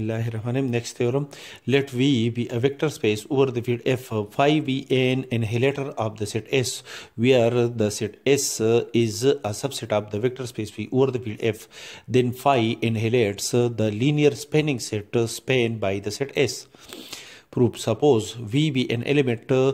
Next theorem, let V be a vector space over the field F, phi be an annihilator of the set S, where the set S is a subset of the vector space V over the field F, then phi annihilates the linear spanning set spanned by the set S proof. Suppose V be an element uh,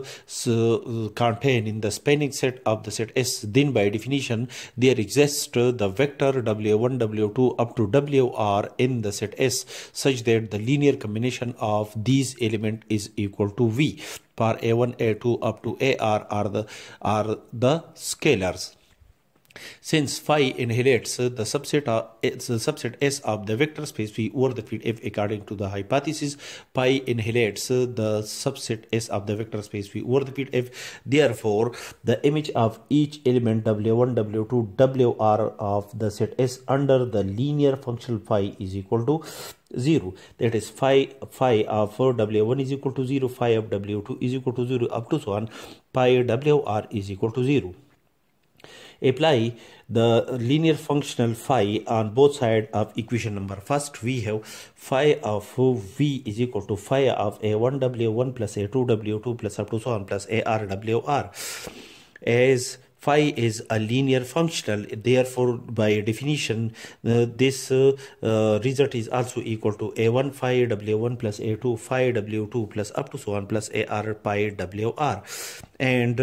contained in the spanning set of the set S, then by definition there exists uh, the vector W1, W2 up to WR in the set S such that the linear combination of these elements is equal to V. For A1, A2 up to AR are the, are the scalars. Since phi inherits the subset, the subset S of the vector space V over the field F according to the hypothesis, phi inherits the subset S of the vector space V over the field F. Therefore, the image of each element W1, W2, WR of the set S under the linear functional phi is equal to 0 that is phi phi of w1 is equal to 0 phi of w2 is equal to 0 up to so on Phi wr is equal to 0 apply the linear functional phi on both sides of equation number first we have phi of v is equal to phi of a1w1 plus a2w2 plus up to so on plus arwr as phi is a linear functional therefore by definition uh, this uh, uh, result is also equal to a1 phi w1 plus a2 phi w2 plus up to so on plus ar pi wr and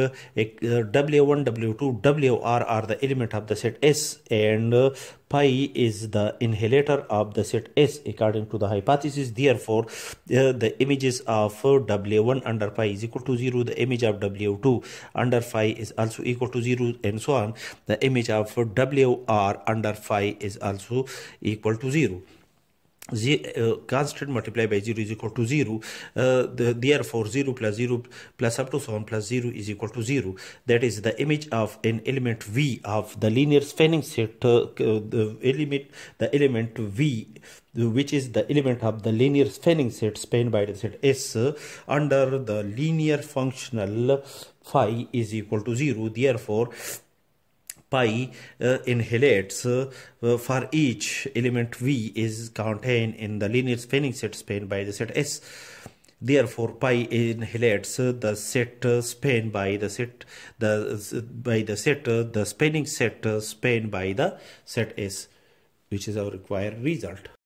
w1 w2 wr are the element of the set s and uh, pi is the inhalator of the set S according to the hypothesis. Therefore, uh, the images of W1 under pi is equal to 0. The image of W2 under Pi is also equal to 0 and so on. The image of WR under Pi is also equal to 0 uh, constant multiplied by 0 is equal to 0 uh, the, therefore 0 plus 0 plus up to 7 plus 0 is equal to 0 that is the image of an element v of the linear spanning set uh, uh, the element the element v which is the element of the linear spanning set spanned by the set s uh, under the linear functional phi is equal to 0 therefore pi uh, inhalates uh, uh, for each element v is contained in the linear spanning set span by the set s therefore pi inhalates uh, the set uh, span by the set the by the set the spanning set span by the set s which is our required result